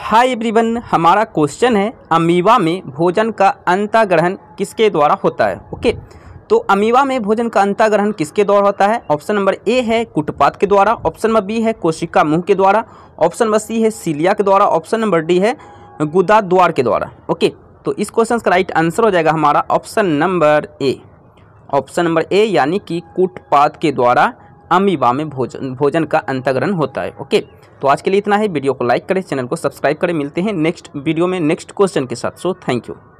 हाय everyone हमारा question है amoeba में भोजन का अंताग्रहण किसके द्वारा होता है ओके तो अमीवा में भोजन का अंताग्रहण किसके द्वारा होता है ऑप्शन नंबर ए है कुटपात के द्वारा ऑप्शन नंबर बी है कोशिका मुंह के द्वारा ऑप्शन नंबर सी है सीलिया के द्वारा ऑप्शन नंबर डी है गुदा द्वार के द्वारा ओके तो इस क्वेश्चन का राइट आंसर हो जाएगा हमारा option number A option number A यानी कि कुटपात के द्वारा अमीबा में भोजन भोजन का अंतग्रहण होता है ओके तो आज के लिए इतना है वीडियो को लाइक करें चैनल को सब्सक्राइब करें मिलते हैं नेक्स्ट वीडियो में नेक्स्ट क्वेश्चन के साथ सो थैंक यू